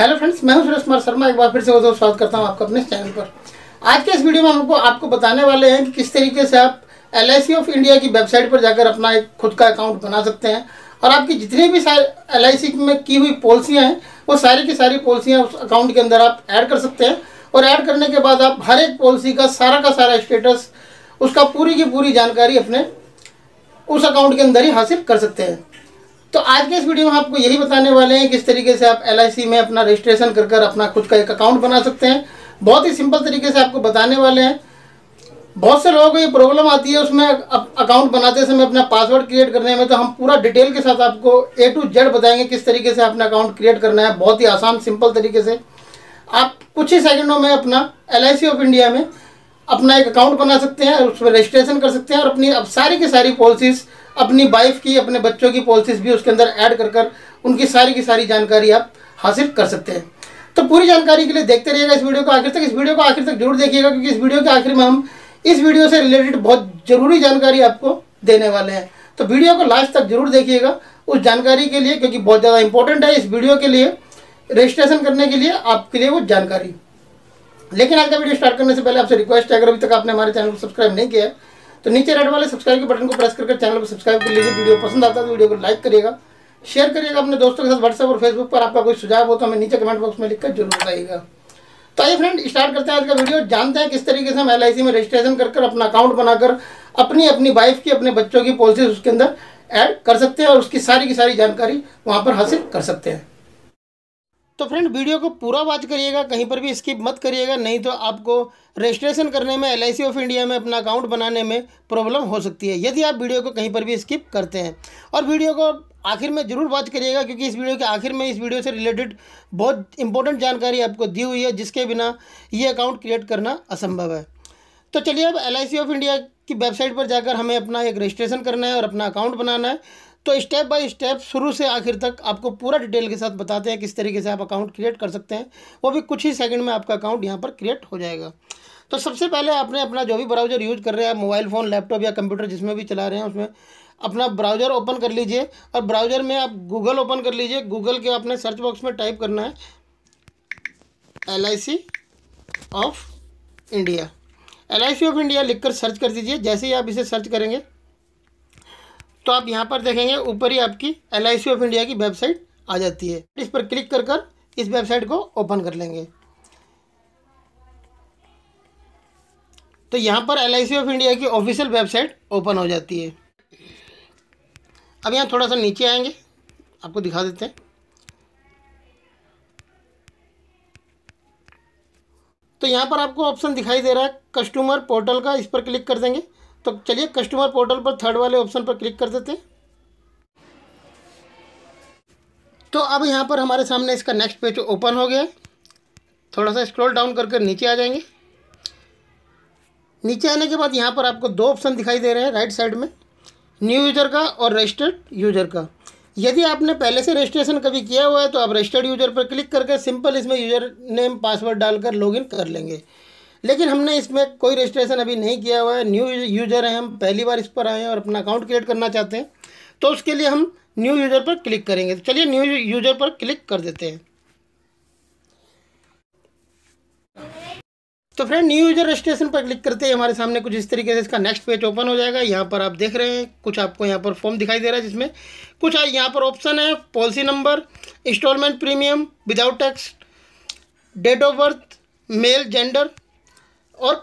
hello friends मैं हूं सुरेश कुमार शर्मा एक बार फिर से दोस्तों स्वागत करता हूं आपका अपने चैनल पर आज के इस वीडियो में हम आपको आपको बताने वाले हैं कि किस तरीके से आप एल ऑफ इंडिया की वेबसाइट पर जाकर अपना एक खुद का अकाउंट बना सकते हैं और आपकी जितनी भी एल आई में की हुई पॉलिसियाँ हैं वो सारी की सारी पॉलिसियाँ उस अकाउंट के अंदर आप ऐड कर सकते हैं और ऐड करने के बाद आप हर एक पॉलिसी का सारा का सारा स्टेटस उसका पूरी की पूरी जानकारी अपने उस अकाउंट के अंदर ही हासिल कर सकते हैं तो आज के इस वीडियो में आपको यही बताने वाले हैं किस तरीके से आप एल में अपना रजिस्ट्रेशन कर कर अपना खुद का एक अकाउंट बना सकते हैं बहुत ही सिंपल तरीके से आपको बताने वाले हैं बहुत से लोगों को ये प्रॉब्लम आती है उसमें अकाउंट बनाते समय अपना पासवर्ड क्रिएट करने में तो हम पूरा डिटेल के साथ आपको ए टू जेड बताएंगे किस तरीके से अपना अकाउंट क्रिएट करना है बहुत ही आसान सिंपल तरीके से आप कुछ ही सेकंडों में अपना एल ऑफ इंडिया में अपना एक अकाउंट बना सकते हैं उसमें रजिस्ट्रेशन कर सकते हैं और अपनी अब सारी की सारी पॉलिसीज़ अपनी वाइफ की अपने बच्चों की पॉलिसीज भी उसके अंदर ऐड कर कर उनकी सारी की सारी जानकारी आप हासिल कर सकते हैं तो पूरी जानकारी के लिए देखते रहिएगा इस वीडियो को आखिर तक इस वीडियो को आखिर तक जरूर देखिएगा क्योंकि इस वीडियो के आखिर में हम इस वीडियो से रिलेटेड बहुत ज़रूरी जानकारी आपको देने वाले हैं तो वीडियो को लास्ट तक जरूर देखिएगा उस जानकारी के लिए क्योंकि बहुत ज़्यादा इंपॉर्टेंट है इस वीडियो के लिए रजिस्ट्रेशन करने के लिए आपके लिए वो जानकारी लेकिन आज का वीडियो स्टार्ट करने से पहले आपसे रिक्वेस्ट है अगर अभी तक आपने हमारे चैनल को सब्सक्राइब नहीं किया है तो नीचे रेड वाले सब्सक्राइब के बटन को प्रेस करके चैनल को सब्सक्राइब कर लीजिए वीडियो पसंद आता है तो वीडियो को लाइक करिएगा शेयर करिएगा अपने दोस्तों के साथ व्हाट्सएप और फेसबुक पर आपका कोई सुझाव हो तो हमें नीचे कमेंट बॉक्स में लिखकर जरूर बताइएगा तो आइए फ्रेंड स्टार्ट करते हैं आज का वीडियो जानते हैं किस तरीके से हम एल में रजिस्ट्रेशन कर अपना अकाउंट बनाकर अपनी अपनी वाइफ की अपने बच्चों की पॉलिसी उसके अंदर ऐड कर सकते हैं और उसकी सारी की सारी जानकारी वहाँ पर हासिल कर सकते हैं तो फ्रेंड वीडियो को पूरा वॉच करिएगा कहीं पर भी स्किप मत करिएगा नहीं तो आपको रजिस्ट्रेशन करने में एल ऑफ इंडिया में अपना अकाउंट बनाने में प्रॉब्लम हो सकती है यदि आप वीडियो को कहीं पर भी स्किप करते हैं और वीडियो को आखिर में ज़रूर वॉच करिएगा क्योंकि इस वीडियो के आखिर में इस वीडियो से रिलेटेड बहुत इंपॉर्टेंट जानकारी आपको दी हुई है जिसके बिना ये अकाउंट क्रिएट करना असंभव है तो चलिए अब एल ऑफ इंडिया की वेबसाइट पर जाकर हमें अपना एक रजिस्ट्रेशन करना है और अपना अकाउंट बनाना है तो स्टेप बाय स्टेप शुरू से आखिर तक आपको पूरा डिटेल के साथ बताते हैं किस तरीके से आप अकाउंट क्रिएट कर सकते हैं वो भी कुछ ही सेकंड में आपका अकाउंट यहाँ पर क्रिएट हो जाएगा तो सबसे पहले आपने अपना जो भी ब्राउज़र यूज़ कर रहे हैं मोबाइल फ़ोन लैपटॉप या कंप्यूटर जिसमें भी चला रहे हैं उसमें अपना ब्राउज़र ओपन कर लीजिए और ब्राउज़र में आप गूगल ओपन कर लीजिए गूगल के आपने सर्च बॉक्स में टाइप करना है L of India L of India लिखकर सर्च कर दीजिए जैसे ही आप इसे सर्च करेंगे तो आप यहाँ पर देखेंगे ऊपर ही आपकी एल ऑफ इंडिया की वेबसाइट आ जाती है इस पर क्लिक कर कर इस वेबसाइट को ओपन कर लेंगे तो यहाँ पर एल ऑफ इंडिया की ऑफिशियल वेबसाइट ओपन हो जाती है अब यहाँ थोड़ा सा नीचे आएंगे आपको दिखा देते हैं तो यहाँ पर आपको ऑप्शन दिखाई दे रहा है कस्टमर पोर्टल का इस पर क्लिक कर देंगे तो चलिए कस्टमर पोर्टल पर थर्ड वाले ऑप्शन पर क्लिक कर देते हैं तो अब यहाँ पर हमारे सामने इसका नेक्स्ट पेज ओपन हो गया है थोड़ा सा स्क्रॉल डाउन करके नीचे आ जाएंगे नीचे आने के बाद यहाँ पर आपको दो ऑप्शन दिखाई दे रहे हैं राइट साइड में न्यू यूज़र का और रजिस्टर्ड यूज़र का यदि आपने पहले से रजिस्ट्रेशन कभी किया हुआ है तो आप रजिस्टर्ड यूज़र पर क्लिक करके सिंपल इसमें यूज़र नेम पासवर्ड डालकर लॉगिन कर लेंगे लेकिन हमने इसमें कोई रजिस्ट्रेशन अभी नहीं किया हुआ है न्यू यूज़र हैं हम पहली बार इस पर आए हैं और अपना अकाउंट क्रिएट करना चाहते हैं तो उसके लिए हम न्यू यूज़र पर क्लिक करेंगे तो चलिए न्यू यूज़र पर क्लिक कर देते हैं तो फ्रेंड न्यू यूजर रजिस्ट्रेशन पर क्लिक करते ही हमारे सामने कुछ इस तरीके से इसका नेक्स्ट पेज ओपन हो जाएगा यहाँ पर आप देख रहे हैं कुछ आपको यहाँ पर फॉर्म दिखाई दे रहा है जिसमें कुछ यहाँ पर ऑप्शन है policy number installment premium without tax date of birth mail gender और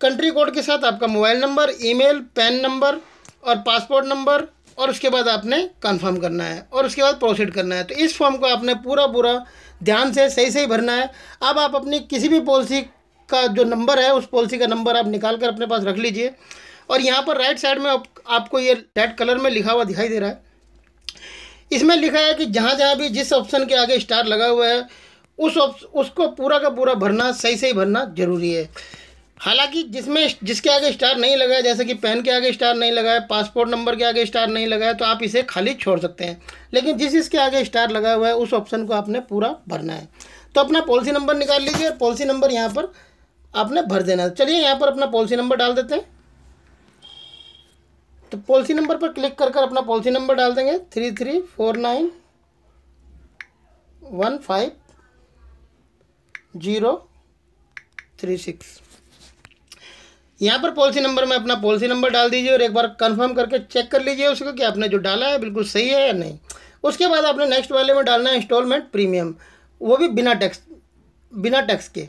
कंट्री कोड के साथ आपका mobile number email PAN number और पासपोर्ट नंबर और उसके बाद आपने कंफर्म करना है और उसके बाद प्रोसीड करना है तो इस फॉर्म को आपने पूरा पूरा ध्यान से सही सही भरना है अब आप अपनी किसी भी पॉलिसी का जो नंबर है उस पॉलिसी का नंबर आप निकाल कर अपने पास रख लीजिए और यहाँ पर राइट साइड में आप, आपको ये रेड कलर में लिखा हुआ दिखाई दे रहा है इसमें लिखा है कि जहाँ जहाँ भी जिस ऑप्शन के आगे स्टार लगा हुआ है उस उसको पूरा का पूरा भरना सही सही भरना जरूरी है हालांकि जिसमें जिसके आगे स्टार नहीं लगा है जैसे कि पेन के आगे स्टार नहीं लगा है पासपोर्ट नंबर के आगे स्टार नहीं लगा है तो आप इसे खाली छोड़ सकते हैं लेकिन जिस इसके आगे स्टार लगा हुआ है उस ऑप्शन को आपने पूरा भरना है तो अपना पॉलिसी नंबर निकाल लीजिए और पॉलिसी नंबर यहाँ पर आपने भर देना है चलिए यहाँ पर अपना पॉलिसी नंबर डाल देते हैं तो पॉलिसी नंबर पर क्लिक कर कर अपना पॉलिसी नंबर डाल देंगे three three four nine one five zero three six यहाँ पर पॉलिसी नंबर में अपना पॉलिसी नंबर डाल दीजिए और एक बार कंफर्म करके चेक कर लीजिए उसको कि आपने जो डाला है बिल्कुल सही है या नहीं उसके बाद आपने नेक्स्ट वाले में डालना है इंस्टॉलमेंट प्रीमियम वो भी बिना टैक्स बिना टैक्स के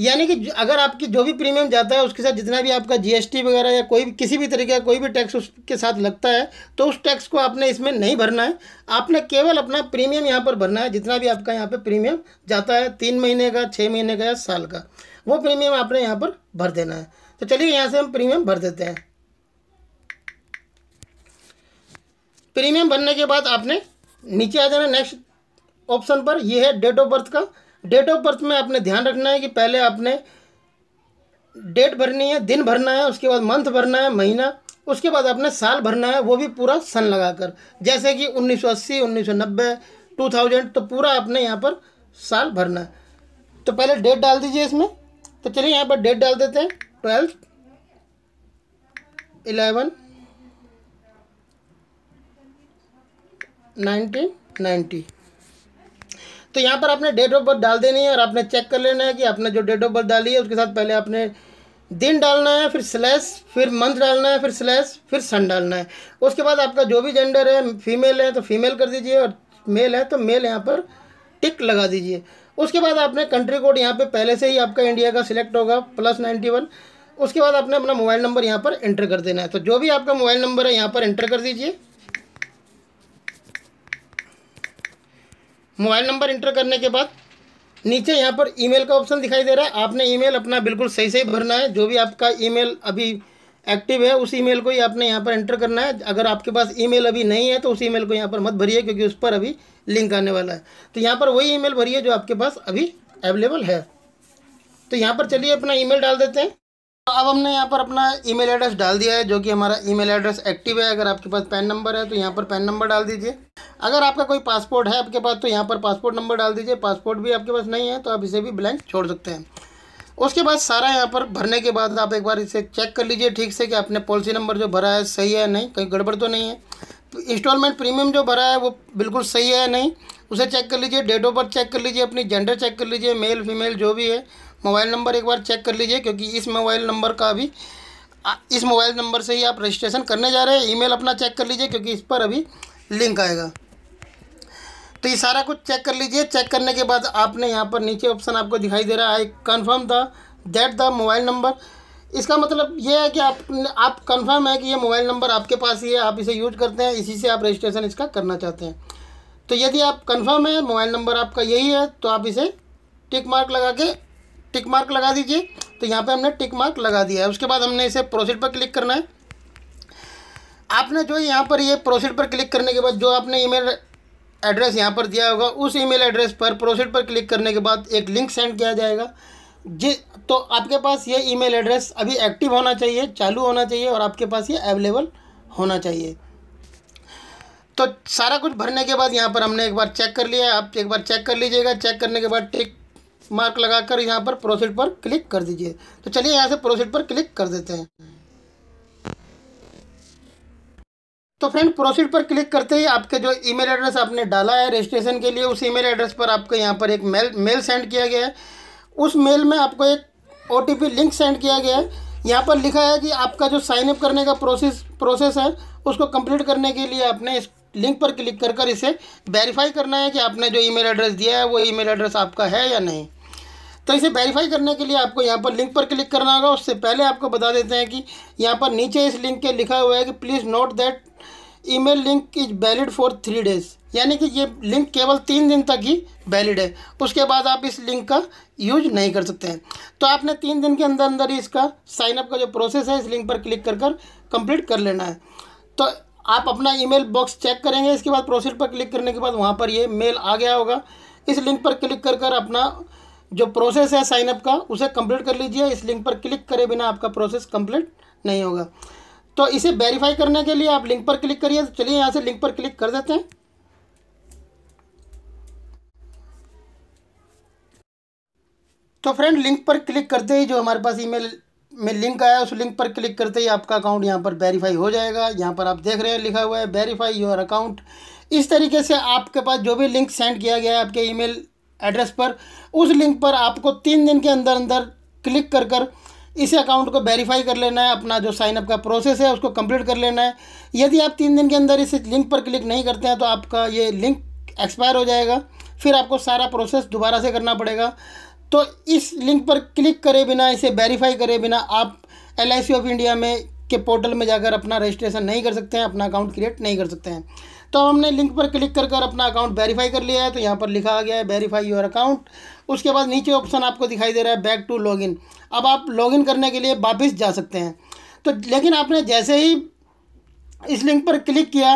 यानी कि अगर आपकी जो भी प्रीमियम जाता है उसके साथ जितना भी आपका जीएसटी वगैरह या कोई भी किसी भी तरीके का कोई भी टैक्स उसके साथ लगता है तो उस टैक्स को आपने इसमें नहीं भरना है आपने केवल अपना प्रीमियम यहाँ पर भरना है जितना भी आपका यहाँ पर प्रीमियम जाता है तीन महीने का छः महीने का या साल का वो प्रीमियम आपने यहाँ पर भर देना है तो चलिए यहाँ से हम प्रीमियम भर देते हैं प्रीमियम भरने के बाद आपने नीचे आ जाना नेक्स्ट ऑप्शन पर यह है डेट ऑफ बर्थ का डेट ऑफ बर्थ में आपने ध्यान रखना है कि पहले आपने डेट भरनी है दिन भरना है उसके बाद मंथ भरना है महीना उसके बाद आपने साल भरना है वो भी पूरा सन लगाकर जैसे कि 1980, 1990, 2000 तो पूरा आपने यहाँ पर साल भरना है तो पहले डेट डाल दीजिए इसमें तो चलिए यहाँ पर डेट डाल देते हैं ट्वेल्थ इलेवन नाइनटीन नाइन्टी तो यहाँ पर आपने डेट ऑफ बर्थ डाल देनी है और आपने चेक कर लेना है कि आपने जो डेट ऑफ बर्थ डाली है उसके साथ पहले आपने दिन डालना है फिर स्लैश फिर मंथ डालना है फिर स्लैश फिर सन डालना है उसके बाद आपका जो भी जेंडर है फीमेल है तो फीमेल कर दीजिए और मेल है तो मेल यहाँ पर टिक लगा दीजिए उसके बाद आपने कंट्री कोड यहाँ पे पहले से ही आपका इंडिया का सिलेक्ट होगा प्लस नाइन्टी वन उसके बाद आपने अपना मोबाइल नंबर यहाँ पर एंटर कर देना है तो जो भी आपका मोबाइल नंबर है यहाँ पर एंटर कर दीजिए मोबाइल नंबर इंटर करने के बाद नीचे यहाँ पर ईमेल का ऑप्शन दिखाई दे रहा है आपने ईमेल अपना बिल्कुल सही सही भरना है जो भी आपका ईमेल अभी एक्टिव है उस ईमेल को ही आपने यहाँ पर एंटर करना है अगर आपके पास ईमेल अभी नहीं है तो उस ईमेल को यहाँ पर मत भरिए क्योंकि उस पर अभी लिंक आने वाला है तो यहाँ पर वही ई भरिए जो आपके पास अभी अवेलेबल है तो यहाँ पर चलिए अपना ई डाल देते हैं तो अब हमने यहाँ पर अपना ईमेल एड्रेस डाल दिया है जो कि हमारा ईमेल एड्रेस एक्टिव है अगर आपके पास पैन नंबर है तो यहाँ पर पैन नंबर डाल दीजिए अगर आपका कोई पासपोर्ट है आपके पास तो यहाँ पर पासपोर्ट नंबर डाल दीजिए पासपोर्ट भी आपके पास नहीं है तो आप इसे भी ब्लैंक छोड़ सकते हैं उसके बाद सारा यहाँ पर भरने के बाद आप एक बार इसे चेक कर लीजिए ठीक से कि आपने पॉलिसी नंबर जो भरा है सही है नहीं कहीं गड़बड़ तो नहीं है इंस्टॉलमेंट तो प्रीमियम जो भरा है वो बिल्कुल सही है नहीं उसे चेक कर लीजिए डेट ऑफ बर्थ चेक कर लीजिए अपनी जेंडर चेक कर लीजिए मेल फीमेल जो भी है मोबाइल नंबर एक बार चेक कर लीजिए क्योंकि इस मोबाइल नंबर का अभी इस मोबाइल नंबर से ही आप रजिस्ट्रेशन करने जा रहे हैं ईमेल अपना चेक कर लीजिए क्योंकि इस पर अभी लिंक आएगा तो ये सारा कुछ चेक कर लीजिए चेक करने के बाद आपने यहाँ पर नीचे ऑप्शन आपको दिखाई दे रहा है confirm the that the mobile number इसका मतलब ये है कि आप आप कंफर्म है कि ये मोबाइल नंबर आपके पास ही है आप इसे यूज करते हैं इसी से आप रजिस्ट्रेशन इसका करना चाहते हैं तो यदि आप कंफर्म है मोबाइल नंबर आपका यही है तो आप इसे टिक मार्क लगा के टिक मार्क लगा दीजिए तो यहाँ पे हमने टिक मार्क लगा दिया है उसके बाद हमने इसे प्रोसीड पर क्लिक करना है आपने जो यहाँ पर ये प्रोसीड पर क्लिक करने के बाद जो आपने ईमेल एड्रेस यहाँ पर दिया होगा उस ईमेल एड्रेस पर प्रोसीड पर क्लिक करने के बाद एक लिंक सेंड किया जाएगा जी तो आपके पास ये ईमेल एड्रेस अभी एक्टिव होना चाहिए चालू होना चाहिए और आपके पास ये अवेलेबल होना चाहिए तो सारा कुछ भरने के बाद यहाँ पर हमने एक बार चेक कर लिया आप एक बार चेक कर लीजिएगा चेक करने के बाद टिक मार्क लगाकर यहाँ पर प्रोसीड पर क्लिक कर दीजिए तो चलिए यहाँ से प्रोसीड पर क्लिक कर देते हैं तो फ्रेंड प्रोसीड पर क्लिक करते ही आपके जो ईमेल एड्रेस आपने डाला है रजिस्ट्रेशन के लिए उस ईमेल एड्रेस पर आपको यहाँ पर एक मेल मेल सेंड किया गया है उस मेल में आपको एक ओ लिंक सेंड किया गया है यहाँ पर लिखा है कि आपका जो साइनअप करने का प्रोसेस प्रोसेस है उसको कंप्लीट करने के लिए आपने इस लिंक पर क्लिक कर कर इसे वेरीफाई करना है कि आपने जो ईमेल एड्रेस दिया है वो ईमेल एड्रेस आपका है या नहीं तो इसे वेरीफाई करने के लिए आपको यहाँ पर लिंक पर क्लिक करना होगा उससे पहले आपको बता देते हैं कि यहाँ पर नीचे इस लिंक के लिखा हुआ है कि please note that email link is valid for three days यानी कि ये लिंक केवल तीन दिन तक ही वैलिड है उसके बाद आप इस लिंक का यूज नहीं कर सकते हैं तो आपने तीन दिन के अंदर अंदर ही इसका साइनअप का जो प्रोसेस है इस लिंक पर क्लिक कर कर कंप्लीट कर लेना है तो आप अपना ईमेल बॉक्स चेक करेंगे इसके बाद प्रोसीड पर क्लिक करने के बाद वहाँ पर ये मेल आ गया होगा इस लिंक पर क्लिक कर कर अपना जो प्रोसेस है साइनअप का उसे कंप्लीट कर लीजिए इस लिंक पर क्लिक करे बिना आपका प्रोसेस कंप्लीट नहीं होगा तो इसे वेरीफाई करने के लिए आप लिंक पर क्लिक करिए तो चलिए यहाँ से लिंक पर क्लिक कर देते हैं तो फ्रेंड लिंक पर क्लिक करते ही जो हमारे पास ईमेल में लिंक आया उस लिंक पर क्लिक करते ही आपका अकाउंट यहाँ पर वेरीफाई हो जाएगा यहाँ पर आप देख रहे हैं लिखा हुआ है वेरीफाई योर अकाउंट इस तरीके से आपके पास जो भी लिंक सेंड किया गया है आपके ईमेल एड्रेस पर उस लिंक पर आपको तीन दिन के अंदर अंदर क्लिक कर कर इसे अकाउंट को वेरीफाई कर लेना है अपना जो साइनअप का प्रोसेस है उसको कंप्लीट कर लेना है यदि आप तीन दिन के अंदर इस लिंक पर क्लिक नहीं करते हैं तो आपका ये लिंक एक्सपायर हो जाएगा फिर आपको सारा प्रोसेस दोबारा से करना पड़ेगा तो इस लिंक पर क्लिक करे बिना इसे वेरीफाई करे बिना आप एल ऑफ इंडिया में के पोर्टल में जाकर अपना रजिस्ट्रेशन नहीं कर सकते हैं अपना अकाउंट क्रिएट नहीं कर सकते हैं तो हमने लिंक पर क्लिक कर कर अपना अकाउंट वेरीफाई कर लिया है तो यहाँ पर लिखा आ गया है वेरीफाई योर अकाउंट उसके बाद नीचे ऑप्शन आपको दिखाई दे रहा है बैक टू लॉगिन अब आप लॉगिन करने के लिए वापस जा सकते हैं तो लेकिन आपने जैसे ही इस लिंक पर क्लिक किया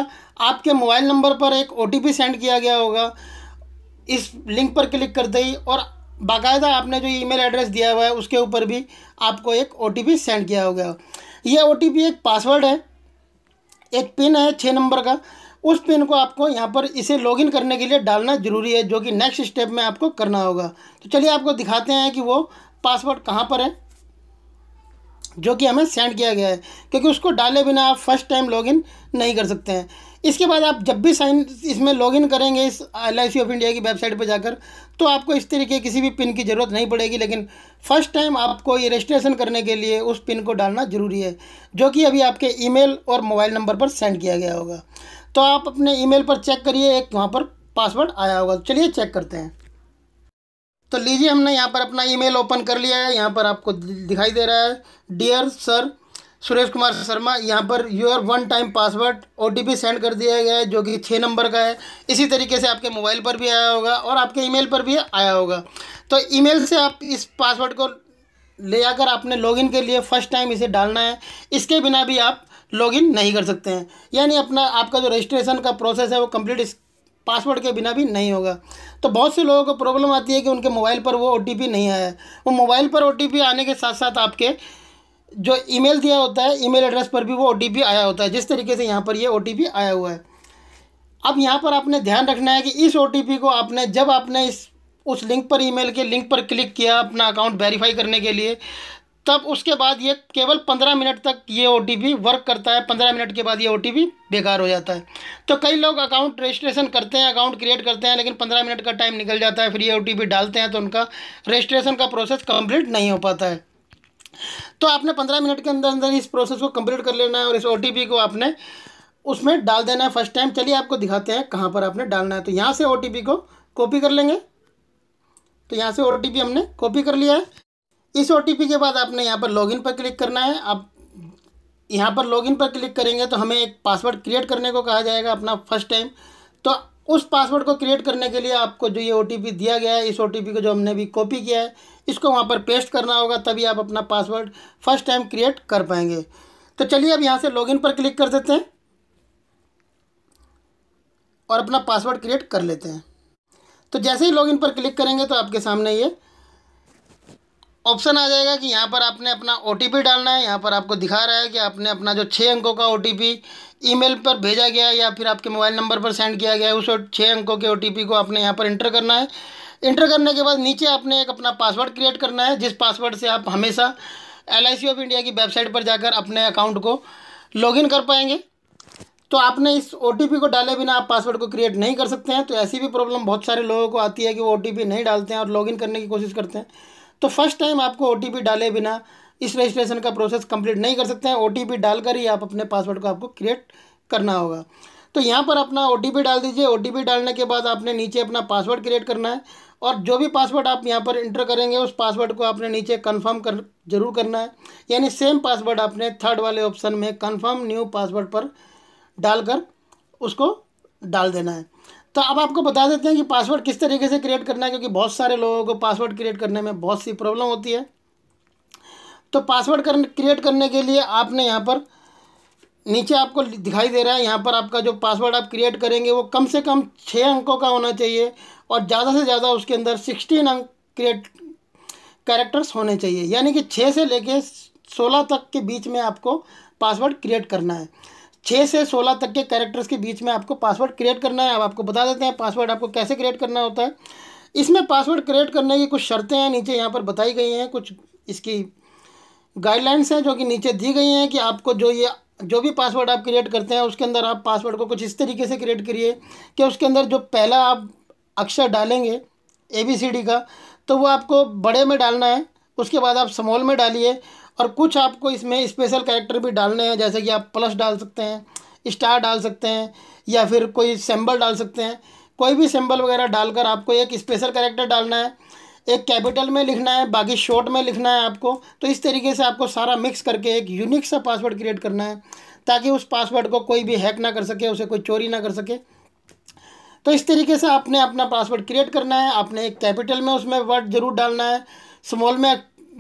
आपके मोबाइल नंबर पर एक ओ सेंड किया गया होगा इस लिंक पर क्लिक करते ही और बाकायदा आपने जो ईमेल एड्रेस दिया हुआ है उसके ऊपर भी आपको एक ओ सेंड किया हो गया यह ओ एक पासवर्ड है एक पिन है छः नंबर का उस पिन को आपको यहाँ पर इसे लॉगिन करने के लिए डालना ज़रूरी है जो कि नेक्स्ट स्टेप में आपको करना होगा तो चलिए आपको दिखाते हैं कि वो पासवर्ड कहाँ पर है जो कि हमें सेंड किया गया है क्योंकि उसको डाले बिना आप फर्स्ट टाइम लॉगिन नहीं कर सकते हैं इसके बाद आप जब भी साइन इसमें लॉगिन करेंगे इस L I C of India की वेबसाइट पर जाकर तो आपको इस तरीके किसी भी पिन की ज़रूरत नहीं पड़ेगी लेकिन फ़र्स्ट टाइम आपको ये रजिस्ट्रेशन करने के लिए उस पिन को डालना ज़रूरी है जो कि अभी आपके ईमेल और मोबाइल नंबर पर सेंड किया गया होगा तो आप अपने ईमेल पर चेक करिए एक वहाँ पर पासवर्ड आया होगा चलिए चेक करते हैं तो लीजिए हमने यहाँ पर अपना ईमेल ओपन कर लिया है यहाँ पर आपको दिखाई दे रहा है डियर सर सुरेश कुमार शर्मा यहाँ पर your one time password O send कर दिया गया है जो कि छः नंबर का है इसी तरीके से आपके मोबाइल पर भी आया होगा और आपके ईमेल पर भी आया होगा तो ईमेल से आप इस पासवर्ड को ले आकर आपने लॉगिन के लिए फ़र्स्ट टाइम इसे डालना है इसके बिना भी आप लॉगिन नहीं कर सकते हैं यानी अपना आपका जो रजिस्ट्रेशन का प्रोसेस है वो कंप्लीट इस पासवर्ड के बिना भी नहीं होगा तो बहुत से लोगों को प्रॉब्लम आती है कि उनके मोबाइल पर वो ओ नहीं आया वो मोबाइल पर ओ आने के साथ साथ आपके जो ईमेल दिया होता है ईमेल एड्रेस पर भी वो ओ आया होता है जिस तरीके से यहाँ पर ये ओ आया हुआ है अब यहाँ पर आपने ध्यान रखना है कि इस ओ को आपने जब आपने इस उस लिंक पर ईमेल के लिंक पर क्लिक किया अपना अकाउंट वेरीफाई करने के लिए तब उसके बाद ये केवल पंद्रह मिनट तक ये ओ वर्क करता है पंद्रह मिनट के बाद ये ओ बेकार हो जाता है तो कई लोग अकाउंट रजिस्ट्रेशन करते हैं अकाउंट क्रिएट करते हैं लेकिन पंद्रह मिनट का टाइम निकल जाता है फिर ये ओ डालते हैं तो उनका रजिस्ट्रेशन का प्रोसेस कंप्लीट नहीं हो पाता है तो आपने पंद्रह मिनट के अंदर अंदर इस प्रोसेस को कंप्लीट कर लेना है और इस ओ को आपने उसमें डाल देना है फर्स्ट टाइम चलिए आपको दिखाते हैं कहाँ पर आपने डालना है तो यहाँ से ओ को कॉपी कर लेंगे तो यहाँ से ओ हमने कॉपी कर लिया है इस ओ के बाद आपने यहाँ पर लॉगिन पर क्लिक करना है आप यहाँ पर लॉगिन पर क्लिक करेंगे तो हमें एक पासवर्ड क्रिएट करने को कहा जाएगा अपना फर्स्ट टाइम तो उस पासवर्ड को क्रिएट करने के लिए आपको जो ये ओ दिया गया है इस ओ को जो हमने भी कॉपी किया है इसको वहाँ पर पेस्ट करना होगा तभी आप अपना पासवर्ड फर्स्ट टाइम क्रिएट कर पाएंगे तो चलिए अब यहाँ से लॉगिन पर क्लिक कर देते हैं और अपना पासवर्ड क्रिएट कर लेते हैं तो जैसे ही लॉगिन पर क्लिक करेंगे तो आपके सामने ये ऑप्शन आ जाएगा कि यहाँ पर आपने अपना ओ डालना है यहाँ पर आपको दिखा रहा है कि आपने अपना जो छः अंकों का ओ ईमेल पर भेजा गया या फिर आपके मोबाइल नंबर पर सेंड किया गया उस छः अंकों के ओ को आपने यहाँ पर इंटर करना है इंटर करने के बाद नीचे आपने एक अपना पासवर्ड क्रिएट करना है जिस पासवर्ड से आप हमेशा एल ऑफ इंडिया की वेबसाइट पर जाकर अपने अकाउंट को लॉगिन कर पाएंगे तो आपने इस ओ को डाले बिना आप पासवर्ड को क्रिएट नहीं कर सकते हैं तो ऐसी भी प्रॉब्लम बहुत सारे लोगों को आती है कि वो ओ नहीं डालते हैं और लॉगिन करने की कोशिश करते हैं तो फर्स्ट टाइम आपको ओ डाले बिना इस रजिस्ट्रेशन का प्रोसेस कंप्लीट नहीं कर सकते हैं ओ डालकर ही आप अपने पासवर्ड को आपको क्रिएट करना होगा तो यहाँ पर अपना ओ डाल दीजिए ओ डालने के बाद आपने नीचे अपना पासवर्ड क्रिएट करना है और जो भी पासवर्ड आप यहाँ पर इंटर करेंगे उस पासवर्ड को आपने नीचे कन्फर्म कर जरूर करना है यानी सेम पासवर्ड आपने थर्ड वाले ऑप्शन में कन्फर्म न्यू पासवर्ड पर डालकर उसको डाल देना है तो अब आपको बता देते हैं कि पासवर्ड किस तरीके से क्रिएट करना है क्योंकि बहुत सारे लोगों को पासवर्ड क्रिएट करने में बहुत सी प्रॉब्लम होती है तो पासवर्ड कर क्रिएट करने के लिए आपने यहाँ पर नीचे आपको दिखाई दे रहा है यहाँ पर आपका जो पासवर्ड आप क्रिएट करेंगे वो कम से कम छः अंकों का होना चाहिए और ज़्यादा से ज़्यादा उसके अंदर सिक्सटीन अंक क्रिएट कैरेक्टर्स होने चाहिए यानी कि छः से लेके सोलह तक के बीच में आपको पासवर्ड क्रिएट करना है छः से सोलह तक के कैरेक्टर्स के बीच में आपको पासवर्ड क्रिएट करना है अब आपको बता देते हैं पासवर्ड आपको कैसे क्रिएट करना होता है इसमें पासवर्ड क्रिएट करने की कुछ शर्तें हैं नीचे यहाँ पर बताई गई हैं कुछ इसकी गाइडलाइंस हैं जो कि नीचे दी गई हैं कि आपको जो ये जो भी पासवर्ड आप क्रिएट करते हैं उसके अंदर आप पासवर्ड को कुछ इस तरीके से क्रिएट करिए कि उसके अंदर जो पहला आप अक्षर डालेंगे ए बी सी डी का तो वो आपको बड़े में डालना है उसके बाद आप स्मॉल में डालिए और कुछ आपको इसमें स्पेशल कैरेक्टर भी डालने हैं जैसे कि आप प्लस डाल सकते हैं स्टार डाल सकते हैं या फिर कोई सिंबल डाल सकते हैं कोई भी सिंबल वगैरह डालकर आपको एक स्पेशल कैरेक्टर डालना है एक कैपिटल में लिखना है बाकी शॉर्ट में लिखना है आपको तो इस तरीके से आपको सारा मिक्स करके एक यूनिक सा पासवर्ड क्रिएट करना है ताकि उस पासवर्ड को कोई भी हैक ना कर सके उसे कोई चोरी ना कर सके तो इस तरीके से आपने अपना पासवर्ड क्रिएट करना है आपने एक कैपिटल में उसमें वर्ड ज़रूर डालना है स्मॉल में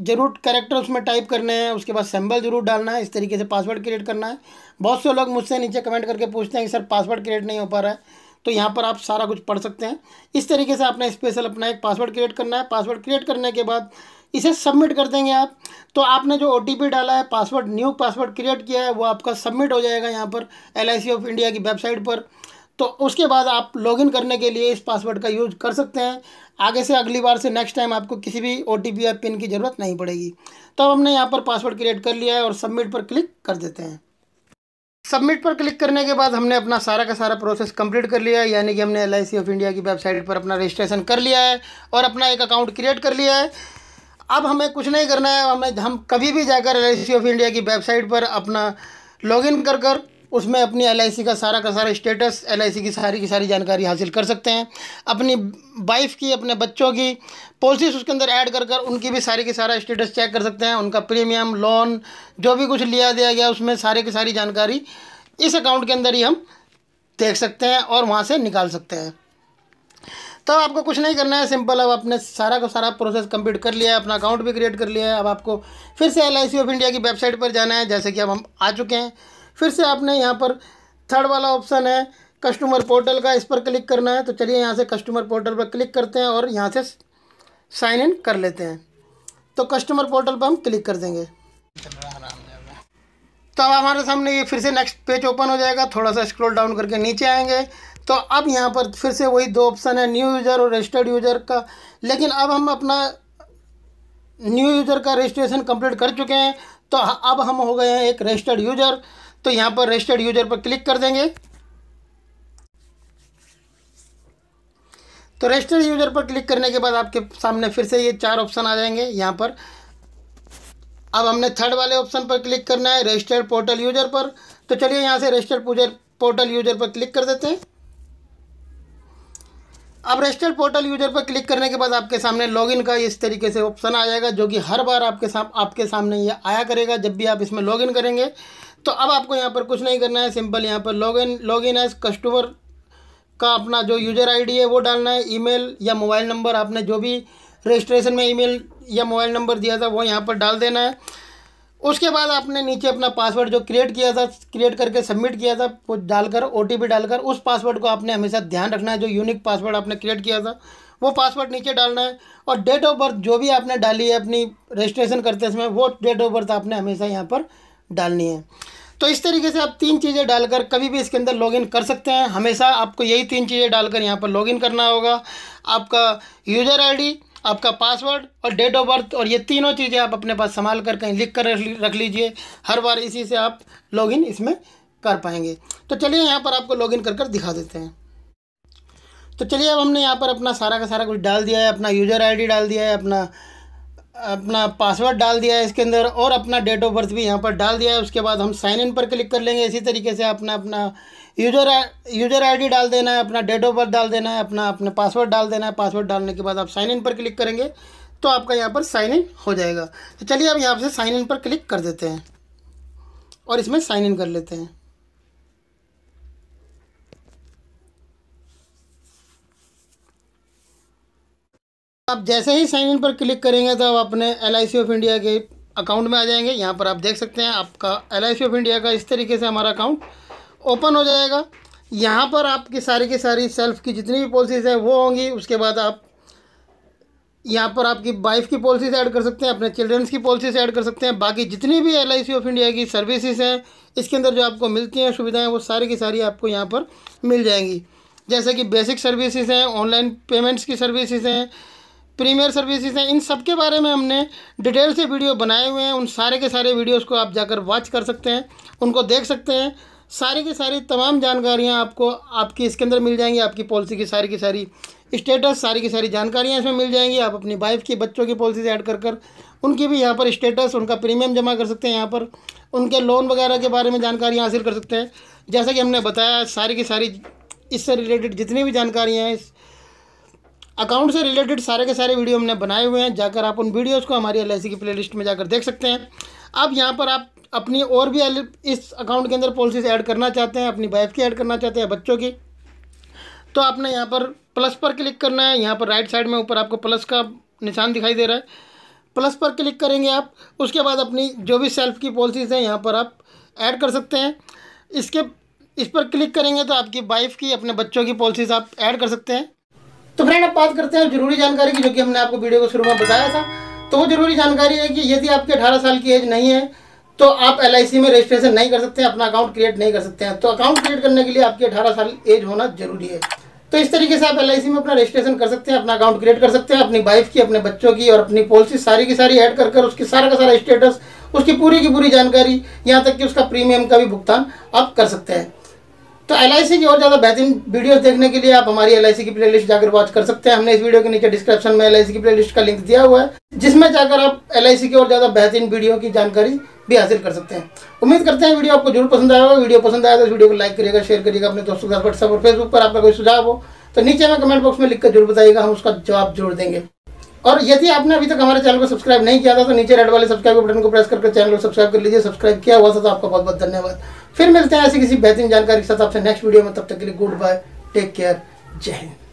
जरूर करेक्टर उसमें टाइप करने हैं उसके बाद सिंबल जरूर डालना है इस तरीके से पासवर्ड क्रिएट करना है बहुत से लोग मुझसे नीचे कमेंट करके पूछते हैं कि सर पासवर्ड क्रिएट नहीं हो पा रहा है तो यहाँ पर आप सारा कुछ पढ़ सकते हैं इस तरीके से आपने स्पेशल अपना एक पासवर्ड क्रिएट करना है पासवर्ड क्रिएट करने के बाद इसे सबमिट कर देंगे आप तो आपने जो ओ डाला है पासवर्ड न्यू पासवर्ड क्रिएट किया है वो आपका सबमिट हो जाएगा यहाँ पर एल ऑफ इंडिया की वेबसाइट पर तो उसके बाद आप लॉगिन करने के लिए इस पासवर्ड का यूज कर सकते हैं आगे से अगली बार से नेक्स्ट टाइम आपको किसी भी ओ या पिन की ज़रूरत नहीं पड़ेगी तो अब हमने यहाँ पर पासवर्ड क्रिएट कर लिया है और सबमिट पर क्लिक कर देते हैं सबमिट पर क्लिक करने के बाद हमने अपना सारा का सारा प्रोसेस कंप्लीट कर लिया है यानी कि हमने एल ऑफ इंडिया की वेबसाइट पर अपना रजिस्ट्रेशन कर लिया है और अपना एक अकाउंट क्रिएट कर लिया है अब हमें कुछ नहीं करना है हमें हम कभी भी जाकर एल ऑफ इंडिया की वेबसाइट पर अपना लॉगिन कर कर उसमें अपनी एल का सारा का सारा स्टेटस एल की सारी की सारी जानकारी हासिल कर सकते हैं अपनी वाइफ की अपने बच्चों की पॉलिसीज उसके अंदर ऐड कर कर उनकी भी सारी की सारा स्टेटस चेक कर सकते हैं उनका प्रीमियम लोन जो भी कुछ लिया दिया गया उसमें सारे की सारी जानकारी इस अकाउंट के अंदर ही हम देख सकते हैं और वहाँ से निकाल सकते हैं तो आपको कुछ नहीं करना है सिंपल अब आपने सारा का सारा प्रोसेस कंप्लीट कर लिया है अपना अकाउंट भी क्रिएट कर लिया है अब आपको फिर से L I C of India की वेबसाइट पर जाना है जैसे कि अब हम आ चुके हैं फिर से आपने यहाँ पर थर्ड वाला ऑप्शन है कस्टमर पोर्टल का इस पर क्लिक करना है तो चलिए यहाँ से कस्टमर पोर्टल पर क्लिक करते हैं और यहाँ से साइन इन कर लेते हैं तो कस्टमर पोर्टल पर हम क्लिक कर देंगे तो अब हमारे सामने ये फिर से नेक्स्ट पेज ओपन हो जाएगा थोड़ा सा स्क्रॉल डाउन करके नीचे आएंगे तो अब यहाँ पर फिर से वही दो ऑप्शन है न्यू यूज़र और रजिस्टर्ड यूज़र का लेकिन अब हम अपना न्यू यूज़र का रजिस्ट्रेशन कंप्लीट कर चुके हैं तो अब हम हो गए हैं एक रजिस्टर्ड यूज़र तो यहां पर रजिस्टर्ड यूजर पर क्लिक कर देंगे तो रजिस्टर्ड यूजर पर क्लिक करने के बाद आपके सामने फिर से ये चार ऑप्शन आ जाएंगे यहां पर अब हमने थर्ड वाले ऑप्शन पर क्लिक करना है रजिस्टर्ड पोर्टल यूजर पर तो चलिए यहां से रजिस्टर्ड पूजर पोर्टल यूजर पर क्लिक कर देते हैं अब रजिस्टर्ड पोर्टल यूजर पर क्लिक करने के बाद आपके सामने लॉगिन का इस तरीके से ऑप्शन आ जाएगा जो कि हर बार आपके साम आपके सामने ये आया करेगा जब भी आप इसमें लॉगिन करेंगे तो अब आपको यहाँ पर कुछ नहीं करना है सिंपल यहाँ पर log in log in as customer का अपना जो यूज़र आईडी है वो डालना है ईमेल या मोबाइल नंबर आपने जो भी रजिस्ट्रेशन में ईमेल या मोबाइल नंबर दिया था वो यहाँ पर डाल देना है उसके बाद आपने नीचे अपना पासवर्ड जो क्रिएट किया था क्रिएट करके सबमिट किया था वो डालकर ओ डालकर उस पासवर्ड को आपने हमेशा ध्यान रखना है जो यूनिक पासवर्ड आपने क्रिएट किया था वो पासवर्ड नीचे डालना है और डेट ऑफ बर्थ जो भी आपने डाली है अपनी रजिस्ट्रेशन करते समय वो डेट ऑफ बर्थ आपने हमेशा यहाँ पर डालनी है तो इस तरीके से आप तीन चीज़ें डालकर कभी भी इसके अंदर लॉगिन कर सकते हैं हमेशा आपको यही तीन चीज़ें डालकर यहाँ पर लॉगिन करना होगा आपका यूज़र आईडी आपका पासवर्ड और डेट ऑफ बर्थ और ये तीनों चीज़ें आप अपने पास संभाल कर कहीं लिख कर रख लीजिए हर बार इसी से आप लॉगिन इसमें कर पाएंगे तो चलिए यहाँ पर आपको लॉगिन कर कर दिखा देते हैं तो चलिए अब हमने यहाँ पर अपना सारा का सारा कुछ डाल दिया है अपना यूज़र आई डाल दिया है अपना अपना पासवर्ड डाल दिया है इसके अंदर और अपना डेट ऑफ बर्थ भी यहाँ पर डाल दिया है उसके बाद हम साइन इन पर क्लिक कर लेंगे इसी तरीके से अपना अपना यूजर यूजर आईडी डाल देना है अपना डेट ऑफ बर्थ डाल देना है अपना अपना पासवर्ड डाल देना है पासवर्ड डालने के बाद आप साइन इन पर क्लिक करेंगे तो आपका यहाँ पर साइन इन हो जाएगा तो चलिए अब यहाँ से साइन इन पर क्लिक कर देते हैं और इसमें साइन इन कर लेते हैं आप जैसे ही साइन इन पर क्लिक करेंगे तो आप अपने एल ऑफ इंडिया के अकाउंट में आ जाएंगे यहाँ पर आप देख सकते हैं आपका एल ऑफ इंडिया का इस तरीके से हमारा अकाउंट ओपन हो जाएगा यहाँ पर आपकी सारी की सारी सेल्फ की जितनी भी पॉलिसीज़ हैं वो होंगी उसके बाद आप यहाँ पर आपकी वाइफ की पॉलिसीज ऐड कर सकते हैं अपने चिल्ड्रंस की पॉलिसीज ऐड कर सकते हैं बाकी जितनी भी एल ऑफ इंडिया की सर्विसेज हैं इसके अंदर जो आपको मिलती हैं सुविधाएं वो सारी की सारी आपको यहाँ पर मिल जाएंगी जैसे कि बेसिक सर्विसेज हैं ऑनलाइन पेमेंट्स की सर्विसेज हैं प्रीमियर सर्विसेज हैं इन सब के बारे में हमने डिटेल से वीडियो बनाए हुए हैं उन सारे के सारे वीडियोस को आप जाकर वॉच कर सकते हैं उनको देख सकते हैं सारी की सारी तमाम जानकारियाँ आपको आपकी इसके अंदर मिल जाएंगी आपकी पॉलिसी की सारी की सारी स्टेटस सारी की सारी जानकारियाँ इसमें मिल जाएंगी आप अपनी वाइफ की बच्चों की पॉलिसी से ऐड कर कर उनकी भी यहाँ पर स्टेटस उनका प्रीमियम जमा कर सकते हैं यहाँ पर उनके लोन वगैरह के बारे में जानकारियाँ हासिल कर सकते हैं जैसा कि हमने बताया सारी की सारी इससे रिलेटेड जितनी भी जानकारियाँ हैं इस अकाउंट से रिलेटेड सारे के सारे वीडियो हमने बनाए हुए हैं जाकर आप उन वीडियोस को हमारी एल की प्लेलिस्ट में जाकर देख सकते हैं अब यहाँ पर आप अपनी और भी इस अकाउंट के अंदर पॉलिसीज ऐड करना चाहते हैं अपनी वाइफ की ऐड करना चाहते हैं बच्चों की तो आपने यहाँ पर प्लस पर क्लिक करना है यहाँ पर राइट साइड में ऊपर आपको प्लस का निशान दिखाई दे रहा है प्लस पर क्लिक करेंगे आप उसके बाद अपनी जो भी सेल्फ की पॉलिसीज़ हैं यहाँ पर आप ऐड कर सकते हैं इसके इस पर क्लिक करेंगे तो आपकी वाइफ की अपने बच्चों की पॉलिसीज़ आप ऐड कर सकते हैं तो फ्रेंड अब बात करते हैं जरूरी जानकारी की जो कि हमने आपको वीडियो को शुरू में बताया था तो वो जरूरी जानकारी है कि यदि आपके अठारह साल की एज नहीं है तो आप एल में रजिस्ट्रेशन नहीं कर सकते हैं अपना अकाउंट क्रिएट नहीं कर सकते हैं तो अकाउंट क्रिएट करने के लिए आपकी अठारह साल एज होना जरूरी है तो इस तरीके से आप एल में अपना रजिस्ट्रेशन कर सकते हैं अपना अकाउंट क्रिएट कर सकते हैं अपनी वाइफ की अपने बच्चों की और अपनी पॉलिसी सारी की सारी ऐड कर कर उसकी सारा का सारा स्टेटस उसकी पूरी की पूरी जानकारी यहाँ तक कि उसका प्रीमियम का भी भुगतान आप कर सकते हैं तो एल की और ज़्यादा बेहतरीन वीडियोस देखने के लिए आप हमारी एल की प्लेलिस्ट जाकर वॉच कर सकते हैं हमने इस वीडियो के नीचे डिस्क्रिप्शन में एल की प्लेलिस्ट का लिंक दिया हुआ है जिसमें जाकर आप एल की और ज़्यादा बेहतरीन वीडियो की जानकारी भी हासिल कर सकते हैं उम्मीद करते हैं वीडियो आपको जरूर पसंद आएगा वीडियो पसंद आया तो वीडियो को लाइक करिएगा शेयर करिएगा अपने दोस्तों के साथ व्हाट्सएप और फेसबुक पर आपका कोई सुझाव हो तो नीचे में कमेंट बॉक्स में लिखकर जरूर बताइएगा हम उसका जवाब जरूर देंगे और यदि आपने अभी तक हमारे चैनल को सब्सक्राइब नहीं किया था तो नीचे रेड वाले सब्सक्राइब बटन को प्रेस करके चैनल को सब्सक्राइब कर लीजिए सब्सक्राइब किया हुआ था तो आपका बहुत बहुत धन्यवाद फिर मिलते हैं ऐसी किसी बेहतरीन जानकारी के साथ आपसे नेक्स्ट वीडियो में तब तक के लिए गुड बाय टेक केयर जय हिंद